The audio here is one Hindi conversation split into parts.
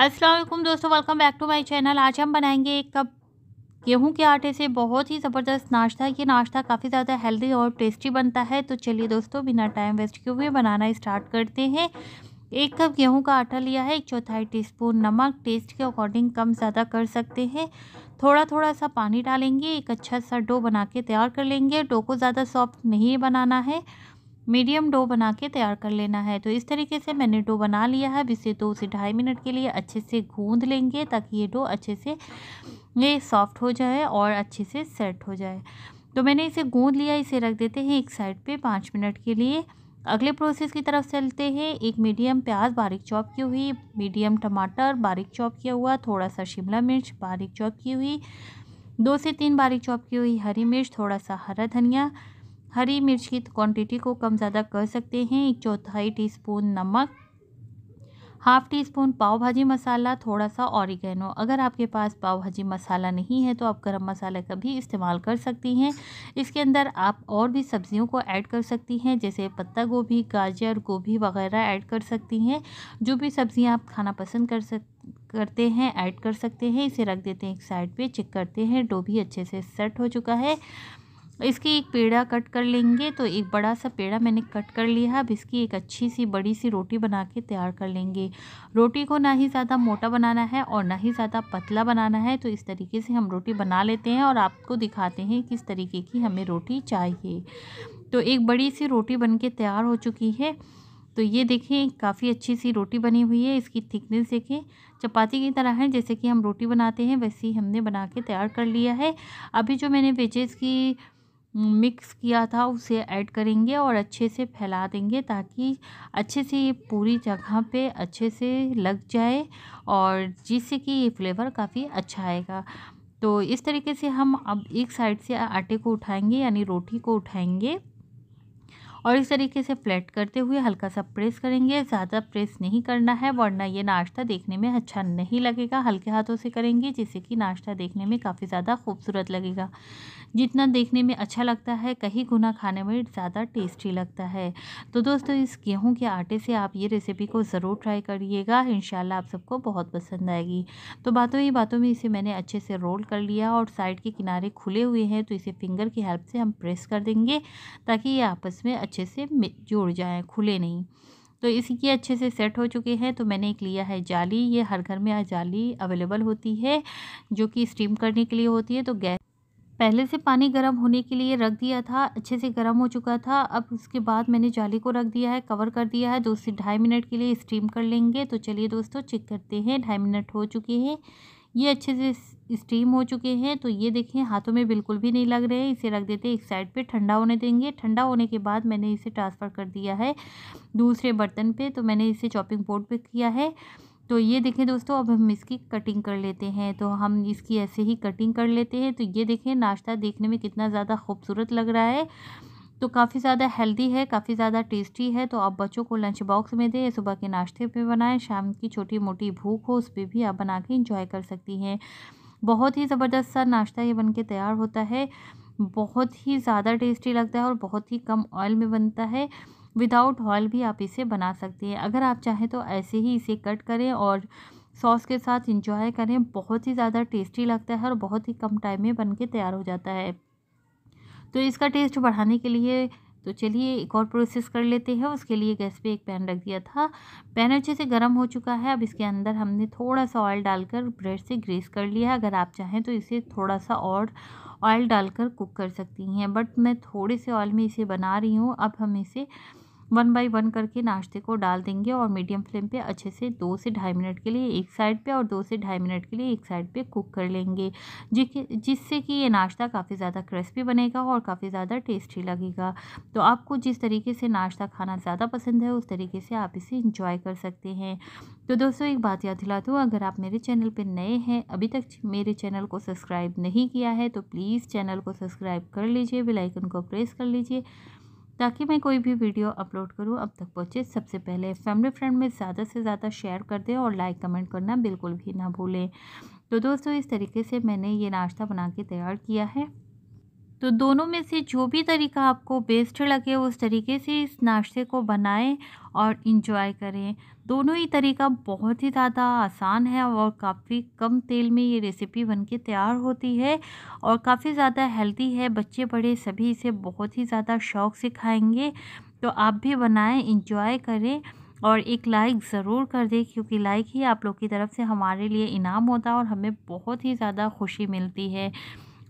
असलम दोस्तों welcome back to my channel आज हम बनाएंगे एक कप गेहूं के आटे से बहुत ही ज़बरदस्त नाश्ता ये नाश्ता काफ़ी ज़्यादा हेल्दी और टेस्टी बनता है तो चलिए दोस्तों बिना टाइम वेस्ट किए हुए बनाना स्टार्ट करते हैं एक कप गेहूं का आटा लिया है एक चौथाई टीस्पून नमक टेस्ट के अकॉर्डिंग कम ज़्यादा कर सकते हैं थोड़ा थोड़ा सा पानी डालेंगे एक अच्छा सा डो बना के तैयार कर लेंगे डो को ज़्यादा सॉफ्ट नहीं बनाना है मीडियम डो बना के तैयार कर लेना है तो इस तरीके से मैंने डो बना लिया है अब इसे दो तो से ढाई मिनट के लिए अच्छे से गूंद लेंगे ताकि ये डो अच्छे से ये सॉफ्ट हो जाए और अच्छे से सेट हो जाए तो मैंने इसे गूंद लिया इसे रख देते हैं एक साइड पे पाँच मिनट के लिए अगले प्रोसेस की तरफ चलते हैं एक मीडियम प्याज बारीक चॉप की हुई मीडियम टमाटर बारीक चॉप किया हुआ थोड़ा सा शिमला मिर्च बारीक चॉप की हुई दो से तीन बारीक चॉप की हुई हरी मिर्च थोड़ा सा हरा धनिया हरी मिर्च की क्वांटिटी को कम ज़्यादा कर सकते हैं एक चौथाई टीस्पून नमक हाफ टी स्पून पाव भाजी मसाला थोड़ा सा ऑरिगेनो अगर आपके पास पाव भाजी मसाला नहीं है तो आप गरम मसाला का भी इस्तेमाल कर सकती हैं इसके अंदर आप और भी सब्जियों को ऐड कर सकती हैं जैसे पत्ता गोभी गाजर गोभी वगैरह ऐड कर सकती हैं जो भी सब्जियां आप खाना पसंद कर सक करते हैं ऐड कर सकते हैं इसे रख देते हैं एक साइड पर चेक करते हैं डो भी अच्छे से सेट हो चुका है इसकी एक पेड़ा कट कर लेंगे तो एक बड़ा सा पेड़ा मैंने कट कर लिया है अब इसकी एक अच्छी सी बड़ी सी रोटी बना के तैयार कर लेंगे रोटी को ना ही ज़्यादा मोटा बनाना है और ना ही ज़्यादा पतला बनाना है तो इस तरीके से हम रोटी बना लेते हैं और आपको दिखाते हैं किस तरीके की हमें रोटी चाहिए तो एक बड़ी सी रोटी बन के तैयार हो चुकी है तो ये देखें काफ़ी अच्छी सी रोटी बनी हुई है इसकी थिकनेस देखें चपाती की तरह है जैसे कि हम रोटी बनाते हैं वैसे ही हमने बना के तैयार कर लिया है अभी जो मैंने वेजेस की मिक्स किया था उसे ऐड करेंगे और अच्छे से फैला देंगे ताकि अच्छे से ये पूरी जगह पे अच्छे से लग जाए और जिससे कि ये फ्लेवर काफ़ी अच्छा आएगा तो इस तरीके से हम अब एक साइड से आटे को उठाएंगे यानी रोटी को उठाएंगे और इस तरीके से फ्लैट करते हुए हल्का सा प्रेस करेंगे ज़्यादा प्रेस नहीं करना है वरना ये नाश्ता देखने में अच्छा नहीं लगेगा हल्के हाथों से करेंगे जिससे कि नाश्ता देखने में काफ़ी ज़्यादा खूबसूरत लगेगा जितना देखने में अच्छा लगता है कहीं गुना खाने में ज़्यादा टेस्टी लगता है तो दोस्तों इस गेहूँ के आटे से आप ये रेसिपी को ज़रूर ट्राई करिएगा इन आप सबको बहुत पसंद आएगी तो बातों ही बातों में इसे मैंने अच्छे से रोल कर लिया और साइड के किनारे खुले हुए हैं तो इसे फिंगर की हेल्प से हम प्रेस कर देंगे ताकि ये आपस में अच्छे से जुड़ जाएँ खुले नहीं तो इसी के अच्छे से सेट हो चुके हैं तो मैंने एक लिया है जाली ये हर घर में आज जाली अवेलेबल होती है जो कि स्टीम करने के लिए होती है तो गैस पहले से पानी गर्म होने के लिए रख दिया था अच्छे से गर्म हो चुका था अब उसके बाद मैंने जाली को रख दिया है कवर कर दिया है दो से ढाई मिनट के लिए स्टीम कर लेंगे तो चलिए दोस्तों चेक करते हैं ढाई मिनट हो चुके हैं ये अच्छे से स्टीम हो चुके हैं तो ये देखें हाथों में बिल्कुल भी नहीं लग रहे हैं इसे रख देते हैं एक साइड पे ठंडा होने देंगे ठंडा होने के बाद मैंने इसे ट्रांसफ़र कर दिया है दूसरे बर्तन पे तो मैंने इसे चॉपिंग बोर्ड पे किया है तो ये देखें दोस्तों अब हम इसकी कटिंग कर लेते हैं तो हम इसकी ऐसे ही कटिंग कर लेते हैं तो ये देखें नाश्ता देखने में कितना ज़्यादा खूबसूरत लग रहा है तो काफ़ी ज़्यादा हेल्दी है काफ़ी ज़्यादा टेस्टी है तो आप बच्चों को लंच बॉक्स में दें सुबह के नाश्ते पे बनाएं शाम की छोटी मोटी भूख हो उस पर भी आप बना के इंजॉय कर सकती हैं बहुत ही ज़बरदस्त सा नाश्ता ये बन के तैयार होता है बहुत ही ज़्यादा टेस्टी लगता है और बहुत ही कम ऑयल में बनता है विदाउट ऑयल भी आप इसे बना सकती हैं अगर आप चाहें तो ऐसे ही इसे कट करें और सॉस के साथ इंजॉय करें बहुत ही ज़्यादा टेस्टी लगता है और बहुत ही कम टाइम में बन के तैयार हो जाता है तो इसका टेस्ट बढ़ाने के लिए तो चलिए एक और प्रोसेस कर लेते हैं उसके लिए गैस पे एक पैन रख दिया था पैन अच्छे से गर्म हो चुका है अब इसके अंदर हमने थोड़ा सा ऑयल डालकर ब्रेड से ग्रेस कर लिया है अगर आप चाहें तो इसे थोड़ा सा और ऑयल डालकर कुक कर सकती हैं बट मैं थोड़े से ऑयल में इसे बना रही हूँ अब हम इसे वन बाई वन करके नाश्ते को डाल देंगे और मीडियम फ्लेम पे अच्छे से दो से ढाई मिनट के लिए एक साइड पे और दो से ढाई मिनट के लिए एक साइड पे कुक कर लेंगे जिससे कि ये नाश्ता काफ़ी ज़्यादा क्रिस्पी बनेगा और काफ़ी ज़्यादा टेस्टी लगेगा तो आपको जिस तरीके से नाश्ता खाना ज़्यादा पसंद है उस तरीके से आप इसे इंजॉय कर सकते हैं तो दोस्तों एक बात याद दिला दूँ अगर आप मेरे चैनल पर नए हैं अभी तक मेरे चैनल को सब्सक्राइब नहीं किया है तो प्लीज़ चैनल को सब्सक्राइब कर लीजिए बेलाइकन को प्रेस कर लीजिए ताकि मैं कोई भी वीडियो अपलोड करूँ अब तक पहुँचे सबसे पहले फैमिली फ्रेंड में ज़्यादा से ज़्यादा शेयर कर दें और लाइक कमेंट करना बिल्कुल भी ना भूलें तो दोस्तों इस तरीके से मैंने ये नाश्ता बना के तैयार किया है तो दोनों में से जो भी तरीका आपको बेस्ट लगे उस तरीके से इस नाश्ते को बनाएं और इन्जॉय करें दोनों ही तरीका बहुत ही ज़्यादा आसान है और काफ़ी कम तेल में ये रेसिपी बनके तैयार होती है और काफ़ी ज़्यादा हेल्दी है बच्चे बड़े सभी इसे बहुत ही ज़्यादा शौक से खाएंगे तो आप भी बनाएं इन्जॉय करें और एक लाइक ज़रूर कर दें क्योंकि लाइक ही आप लोग की तरफ से हमारे लिए इनाम होता है और हमें बहुत ही ज़्यादा खुशी मिलती है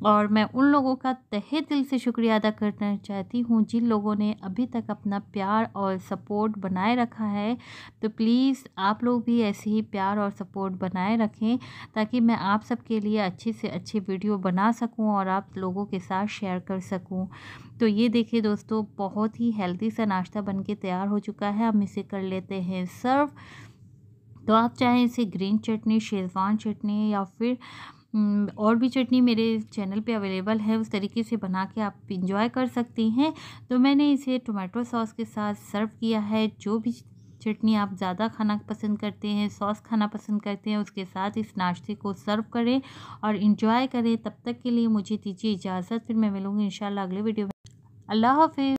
और मैं उन लोगों का तहे दिल से शुक्रिया अदा करना चाहती हूँ जिन लोगों ने अभी तक अपना प्यार और सपोर्ट बनाए रखा है तो प्लीज़ आप लोग भी ऐसे ही प्यार और सपोर्ट बनाए रखें ताकि मैं आप सबके लिए अच्छे से अच्छे वीडियो बना सकूँ और आप लोगों के साथ शेयर कर सकूँ तो ये देखिए दोस्तों बहुत ही हेल्दी सा नाश्ता बन के तैयार हो चुका है हम इसे कर लेते हैं सर्व तो आप चाहें इसे ग्रीन चटनी शेजवान चटनी या फिर और भी चटनी मेरे चैनल पे अवेलेबल है उस तरीके से बना के आप इंजॉय कर सकती हैं तो मैंने इसे टोमेटो सॉस के साथ सर्व किया है जो भी चटनी आप ज़्यादा खाना पसंद करते हैं सॉस खाना पसंद करते हैं उसके साथ इस नाश्ते को सर्व करें और इंजॉय करें तब तक के लिए मुझे दीजिए इजाज़त फिर मैं मिलूँगी इन अगले वीडियो में अल्लाह हाफि